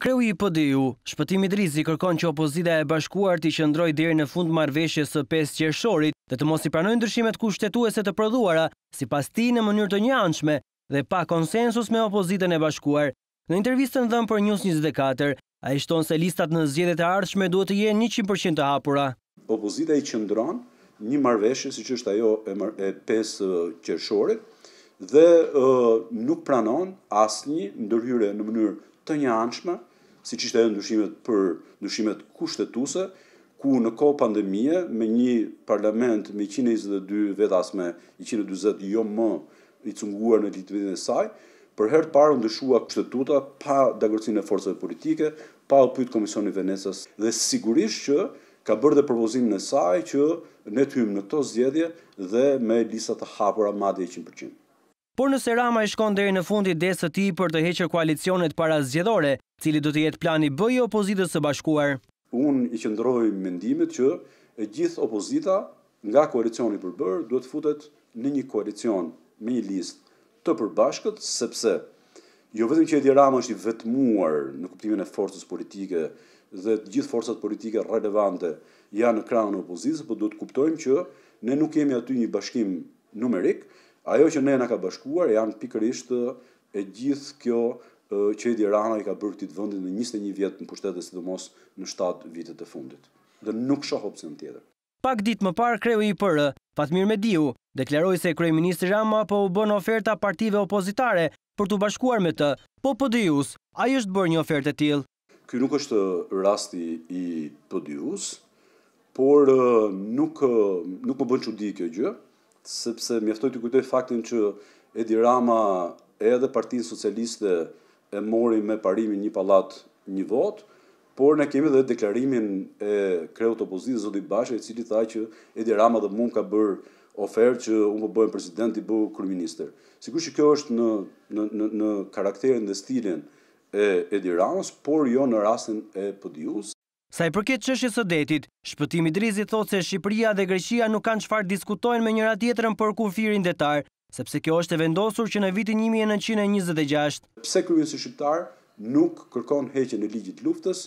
Kreu i PDU, Shpëtimi Drizi kërkon që opozita e bashkuar t'i qëndroj dirë në fund marveshje së 5 qershorit dhe të mos i pranojnë ndryshimet kushtetuese të prodhuara, si pas ti në mënyrë të anshme dhe pa konsensus me opozitën e bashkuar. Në intervjistën dhëmë për News 24, a i shtonë se listat në zjedet e ardhshme duhet të jenë 100% të hapura. Opozita i qëndron një marveshje si që është ajo e 5 qershorit, dhe nuk pranon asnjë ndërhyre në mënyrë të njëanshme, siç ishte ajo ndryshimet për ndryshimet kushtetuese, ku në kohë pandemie me një parlament me 122 vetas me 140 jo më i cunguar në litvinën e saj, për herë të parë ndryshua kushtetuta pa dagërcinë e forcave politike, pa u pyet Komisioni i Venecës dhe sigurisht që ka bërë dhe propozimin e saj që ne të hymë në to zgjedhje dhe me lisa të hapura madje 100% por nëse Rama i shkon deri në fundi desë së ti për të heqër koalicionet para zgjedhore, cili do të jetë plani bëjë i opozitës së bashkuar. Unë i qëndroj mendimit që e gjithë opozita nga koalicioni përbërë duhet të futet në një koalicion me një list të përbashkët, sepse jo vetëm që Edi Rama është i vetëmuar në kuptimin e forcës politike dhe gjithë forcët politike relevante janë në kranë në opozitës, për po duhet të kuptojmë që ne nuk kemi aty një bashkim numerik, Ajo që ne na ka bashkuar janë pikërisht e gjithë kjo që Edi Rama i ka bërë këtë vendin në 21 vjet në dhe sidomos në 7 vitet e fundit. Dhe nuk shoh opsion tjetër. Pak ditë më parë kreu i PR, Fatmir Mediu, deklaroi se kryeminist Rama po u bën oferta partive opozitare për të bashkuar me të. Po PDUs, ai është bërë një ofertë të tillë. Ky nuk është rasti i PDUs, por nuk nuk më bën çudi kjo gjë sepse mjeftoj të kujtoj faktin që Edi Rama edhe partinë socialiste e mori me parimin një palat një vot, por ne kemi dhe deklarimin e kreut të opozitë, Zodit Bashë, e cili tha që Edi Rama dhe mund ka bërë ofertë që unë po bëjmë president i bërë kërëminister. Sikur që kjo është në, në, në, në karakterin dhe stilin e Edi Ramës, por jo në rastin e pëdijusë. Sa i përket qëshjes së detit, shpëtimi Drizit thot se Shqipëria dhe Greqia nuk kanë qëfar diskutojnë me njëra tjetërën për kufirin detar, sepse kjo është e vendosur që në vitin 1926. Pse kryesi shqiptar nuk kërkon heqe në ligjit luftës,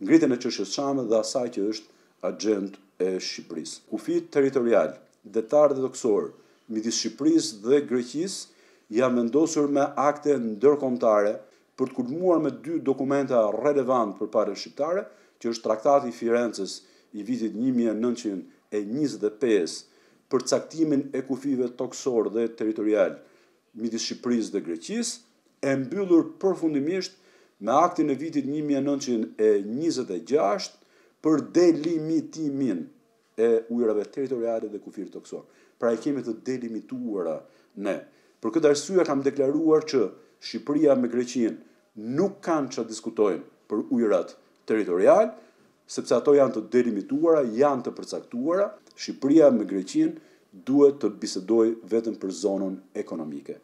ngritën e qëshjes shame dhe asaj që është agent e Shqipëris. Kufit teritorial, detar dhe doksor, midis Shqipëris dhe Greqis, jam vendosur me akte ndërkomtare për të kulmuar me dy dokumenta relevant për pare shqiptare, që është traktati i Firencës i vitit 1925 për caktimin e kufive toksor dhe teritorial midis Shqipërisë dhe Greqisë, e mbyllur përfundimisht me aktin e vitit 1926 për delimitimin e ujrave territoriale dhe kufive toksor. Pra e kemi të delimituara ne. Për këtë arsye kam deklaruar që Shqipëria me Greqinë nuk kanë që diskutojnë për ujërat territorial, sepse ato janë të delimituara, janë të përcaktuara, Shqipëria me Greqinë duhet të bisedojë vetëm për zonën ekonomike.